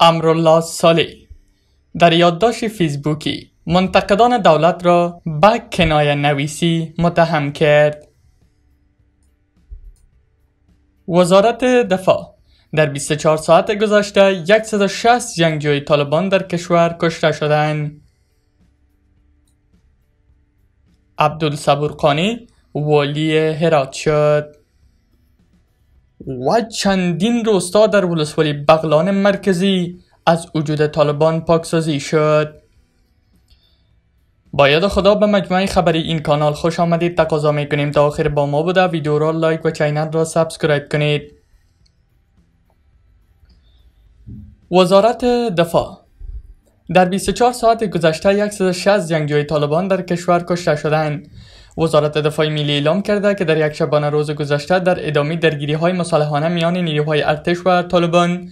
امرالله صالح در یادداشت فیسبوکی منتقدان دولت را به کنایه نویسی متهم کرد وزارت دفاع در 24 ساعت گذشته 160 جنگجوی طالبان در کشور کشته شدند. عبدالصبور قانی والی هرات شد. و چندین روستا در ولسوالی بغلان مرکزی از وجود طالبان پاکسازی شد باید خدا به مجموعه خبری این کانال خوش آمدید تقاضا می کنیم تا آخر با ما بوده ویدیو را لایک و چینل را سبسکرایب کنید وزارت دفاع در 24 ساعت گذشته 160 جنگجوی طالبان در کشور کشته شدند وزارت دفاع ملی اعلام کرده که در یک شبانه روز گذشته در ادامه درگیری های مصالحانه میان نیروهای ارتش و طالبان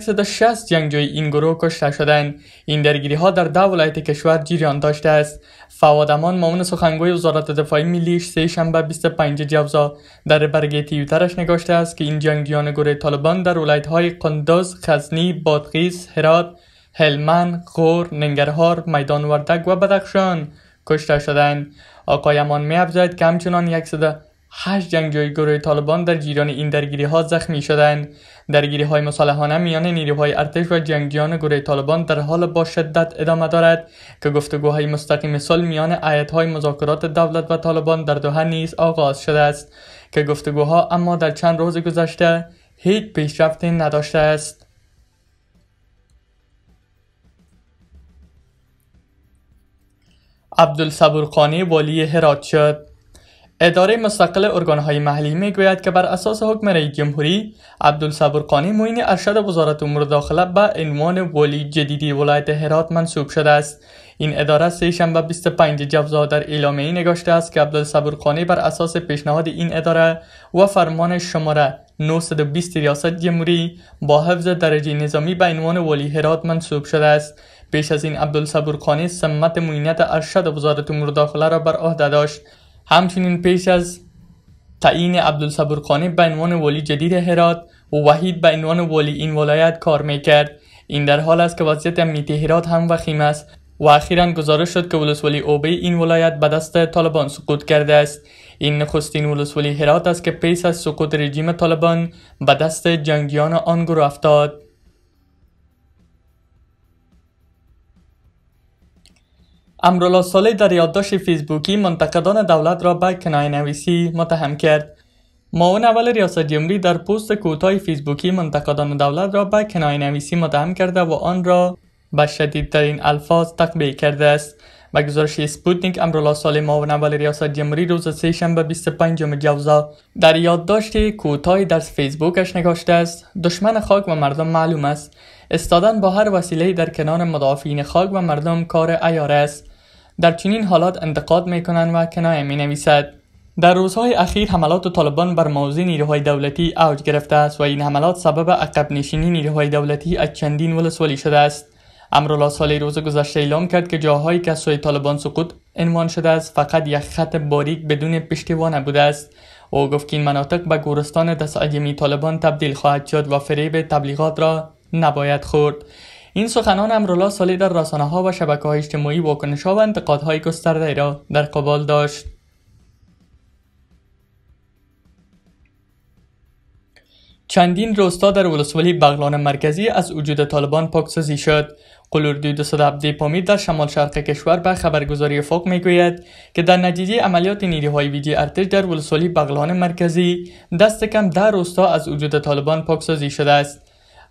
160 جنگجوی این گروه کشته شدند این درگیری ها در ده ولایت کشور جریان داشته است فواد امان معاون سخنگوی وزارت دفاع ملی سه شنبه 25 جوزا در برگه تیوترش نگاشته است که این جنگجویان گروه طالبان در ولایت های قندوز، خزنی، بادغیس، هرات، هلمند، غور، ننگرهار، میدان وردک و بدخشان کشته شدند آقایمان می افزاید که همچنان 108 جنگجوی گروه طالبان در جریان این درگیری ها زخمی شدند درگیری های مسالحانه میان نیروهای ارتش و جنگجویان گروه طالبان در حال با شدت ادامه دارد که گفتگوهای مستقیم سال میان آیت های مذاکرات دولت و طالبان در دوحه نیز آغاز شده است که گفتگوها اما در چند روز گذشته هیچ پیشرفتی نداشته است عبدالصبور قانی والی هرات شد اداره مستقل ارگانهای محلی میگوید که بر اساس حکم رئیس جمهوری عبدالصبور قانی معین ارشد وزارت امور داخله به عنوان والی جدیدی ولایت هرات منصوب شده است این اداره سهشنبه شنبه 25 جوزا در اعلامیه نگاشته است که عبدالصبورخانی بر اساس پیشنهاد این اداره و فرمان شماره 920 ریاست جمهوری با حفظ درجه نظامی به عنوان ولی هرات منصوب شده است پیش از این عبدالصبورخانی سمت معینت ارشد وزارت امور داخله را بر عهده داشت همچنین پیش از تعیین عبدالصبورخانی به عنوان ولی جدید هرات و وحید به عنوان ولی این ولایت کار میکرد این در حال است که وضعیت امنیتی هرات هم وخیم است و اخیرا گزارش شد که ولسوالی اوبی این ولایت به دست طالبان سقوط کرده است این نخستین ولسوالی هرات است که پیش از سقوط رژیم طالبان به دست جنگیان آن گروه افتاد امرالله صالح در یادداشت فیسبوکی منتقدان دولت را به کنایه نویسی متهم کرد معاون اول ریاست جمهوری در پست کوتاه فیسبوکی منتقدان دولت را به کنایه نویسی متهم کرده و آن را به شدیدترین الفاظ تقبیه کرده است به گزارش سپوتنیک امرولا سال معاون اول ریاست جمهوری روز سهشنبه 25 جوزا در یادداشت کوتاهی در فیسبوکش نگاشته است دشمن خاک و مردم معلوم است استادن با هر وسیله در کنار مدافعین خاک و مردم کار ایاره است در چنین حالات انتقاد می و کنایه می نویسد در روزهای اخیر حملات طالبان بر موضع نیروهای دولتی اوج گرفته است و این حملات سبب عقب نشینی نیروهای دولتی از چندین ولسوالی شده است امرالله سالی روز گذشته اعلام کرد که جاهایی که از سوی طالبان سقوط عنوان شده است فقط یک خط باریک بدون پشتیوانه بوده است او گفت که این مناطق به گورستان تسعیمی طالبان تبدیل خواهد شد و فریب تبلیغات را نباید خورد این سخنان امرولا سالی در رسانه ها و شبکه های اجتماعی واکنش ها و های گسترده را در قبال داشت چندین روستا در ولسوالی بغلان مرکزی از وجود طالبان پاکسازی شد قلوردی 217 پامیر در شمال شرق کشور به خبرگزاری فوق میگوید که در نتیجه عملیات نیروهای ویدی ارتش در ولسوالی بغلان مرکزی دست کم ده روستا از وجود طالبان پاکسازی شده است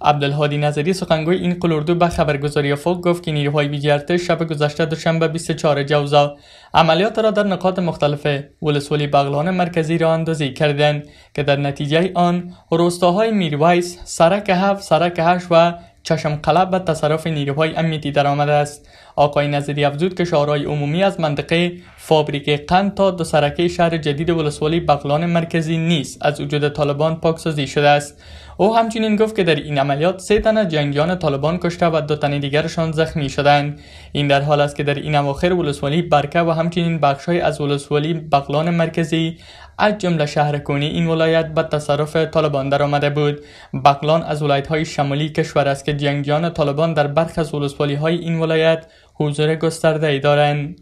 عبدالهادی نظری سخنگوی این قلوردو به خبرگزاری فوق گفت که نیروهای ویدی ارتش شب گذشته دوشنبه 24 جوزا عملیات را در نقاط مختلف ولسوالی بغلان مرکزی را اندازی کردند که در نتیجه آن روستاهای میرویس، سرک هفت سرک و چشم قلب و تصرف نیروهای امنیتی آمده است آقای نظری افزود که شورای عمومی از منطقه فابریک قند تا دو سرکه شهر جدید ولسوالی بغلان مرکزی نیست از وجود طالبان پاکسازی شده است او همچنین گفت که در این عملیات سه تن از جنگیان طالبان کشته و دو تن دیگرشان زخمی شدند این در حال است که در این اواخر ولسوالی برکه و همچنین بخشهایی از ولسوالی بغلان مرکزی از جمله شهر کونی این ولایت به تصرف طالبان آمده بود بغلان از ولایت های شمالی کشور است که جنگیان طالبان در برخی از ولسوالی های این ولایت حضور گسترده ای دارند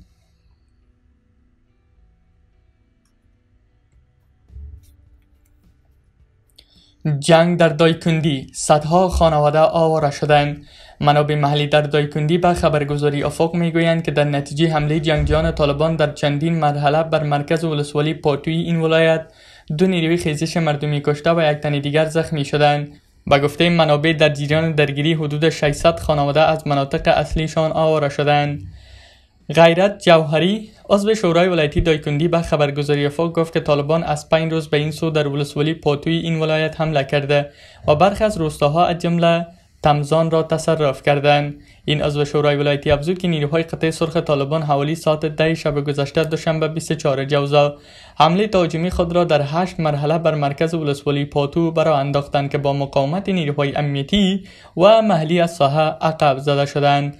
جنگ در دایکندی صدها خانواده آواره شدند منابع محلی در دایکندی به خبرگزاری افق میگویند که در نتیجه حمله جنگجویان طالبان در چندین مرحله بر مرکز ولسوالی پاتوی این ولایت دو نیروی خیزش مردمی کشته و یک تن دیگر زخمی شدند به گفته منابع در جریان درگیری حدود 600 خانواده از مناطق اصلیشان آواره شدند غیرت جوهری عضو شورای ولایتی دایکندی به خبرگزاری فوق گفت که طالبان از پنج روز به این سو در ولسوالی پاتوی این ولایت حمله کرده و برخی از روستاها از جمله تمزان را تصرف کردند این عضو شورای ولایتی افزود که نیروهای قطعه سرخ طالبان حوالی ساعت ده شب گذشته دوشنبه 24 جوزا حمله تهاجمی خود را در هشت مرحله بر مرکز ولسوالی پاتو برا انداختند که با مقاومت نیروهای امنیتی و محلی از ساحه عقب زده شدند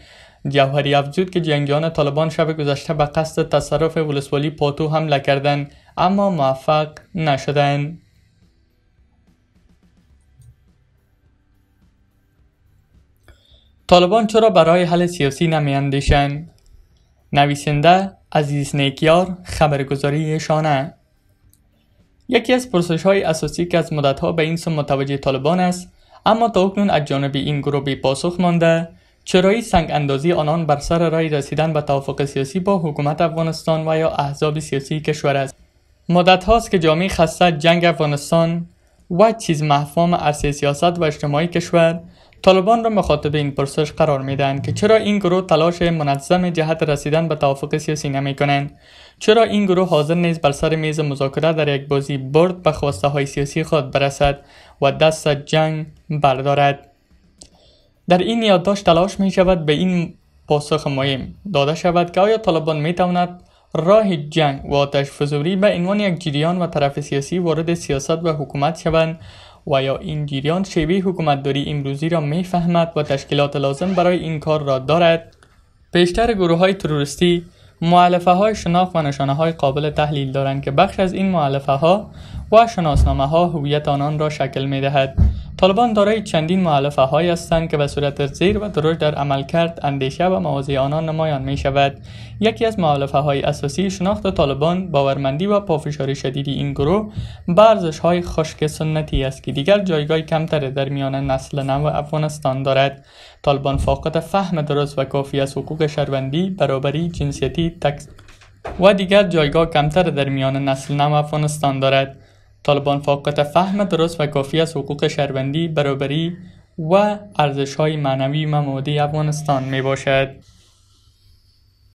جوهری افزود که جنگیان طالبان شب گذشته به قصد تصرف ولسوالی پاتو حمله کردند اما موفق نشدند طالبان چرا برای حل سیاسی نمی نویسنده عزیز نیکیار خبرگزاری شانه یکی از پرسش های اساسی که از مدتها به این سو متوجه طالبان است اما تا اکنون از جانب این گروه بی پاسخ مانده چرایی سنگ اندازی آنان بر سر رای رسیدن به توافق سیاسی با حکومت افغانستان و یا احزاب سیاسی کشور است مدت هاست که جامعه خسته جنگ افغانستان و چیز محفام عرصه سیاست و اجتماعی کشور طالبان را مخاطب این پرسش قرار میدن که چرا این گروه تلاش منظم جهت رسیدن به توافق سیاسی نمی کنند چرا این گروه حاضر نیست بر سر میز مذاکره در یک بازی برد به خواسته های سیاسی خود برسد و دست جنگ بردارد در این یادداشت تلاش می شود به این پاسخ مهم داده شود که آیا طالبان می تواند راه جنگ و آتش فزوری به عنوان یک جریان و طرف سیاسی وارد سیاست و حکومت شوند و یا این جریان شیوه حکومتداری امروزی را میفهمد و تشکیلات لازم برای این کار را دارد بیشتر گروه های تروریستی معلفه های شناخت و نشانه های قابل تحلیل دارند که بخش از این معلفه ها و شناسنامه ها هویت آنان را شکل می دهد طالبان دارای چندین معلفه های هستند که به صورت زیر و دروش در عمل کرد اندیشه و مواضع آنها نمایان می شود یکی از معلفه های اساسی شناخت طالبان باورمندی و پافشاری شدید این گروه برزش های خشک سنتی است که دیگر جایگاه کمتر در میان نسل نو افغانستان دارد طالبان فاقد فهم درست و کافی از حقوق شهروندی برابری جنسیتی تکس و دیگر جایگاه کمتر در میان نسل نو افغانستان دارد طالبان فاقد فهم درست و کافی از حقوق شهروندی برابری و های معنوی و افغانستان می باشد.